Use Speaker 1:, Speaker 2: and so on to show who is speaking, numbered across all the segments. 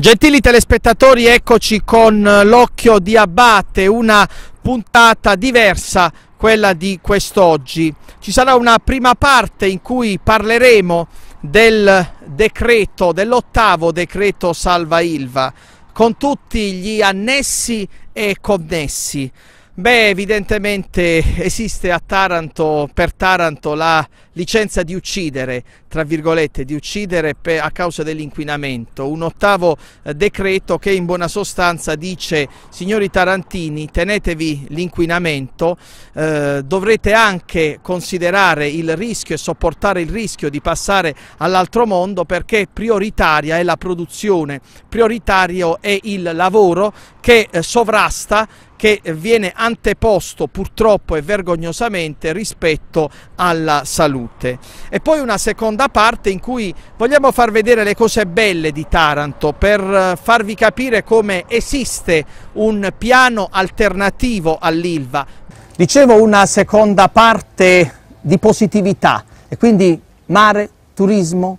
Speaker 1: Gentili telespettatori, eccoci con l'occhio di Abate, una puntata diversa, quella di quest'oggi. Ci sarà una prima parte in cui parleremo del decreto, dell'ottavo decreto Salva Ilva, con tutti gli annessi e connessi. Beh, evidentemente esiste a Taranto, per Taranto, la licenza di uccidere, tra virgolette, di uccidere per, a causa dell'inquinamento. Un ottavo eh, decreto che in buona sostanza dice, signori tarantini, tenetevi l'inquinamento, eh, dovrete anche considerare il rischio e sopportare il rischio di passare all'altro mondo perché prioritaria è la produzione, prioritario è il lavoro che eh, sovrasta che viene anteposto purtroppo e vergognosamente rispetto alla salute. E poi una seconda parte in cui vogliamo far vedere le cose belle di Taranto per eh, farvi capire come esiste un piano alternativo all'Ilva. Dicevo una seconda parte di positività e quindi mare, turismo,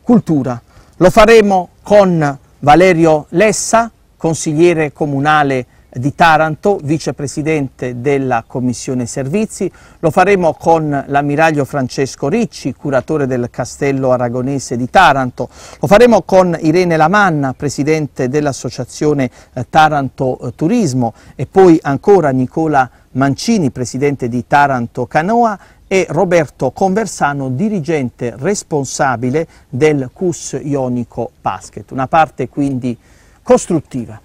Speaker 1: cultura. Lo faremo con Valerio Lessa, consigliere comunale di di Taranto, vicepresidente della Commissione Servizi. Lo faremo con l'ammiraglio Francesco Ricci, curatore del Castello Aragonese di Taranto. Lo faremo con Irene Lamanna, presidente dell'Associazione eh, Taranto eh, Turismo e poi ancora Nicola Mancini, presidente di Taranto Canoa e Roberto Conversano, dirigente responsabile del CUS Ionico Basket. Una parte quindi costruttiva.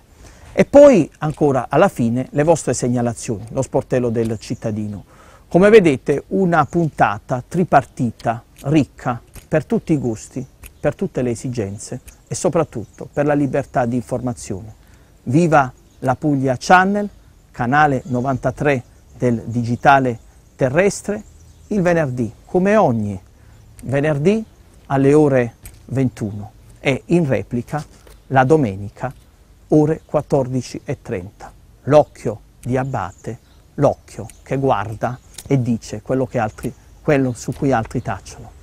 Speaker 1: E poi ancora alla fine le vostre segnalazioni, lo sportello del cittadino. Come vedete una puntata tripartita, ricca, per tutti i gusti, per tutte le esigenze e soprattutto per la libertà di informazione. Viva la Puglia Channel, canale 93 del digitale terrestre, il venerdì, come ogni venerdì alle ore 21 e in replica la domenica alle ore 14.30. L'occhio di Abate, l'occhio che guarda e dice quello, altri, quello su cui altri tacciono.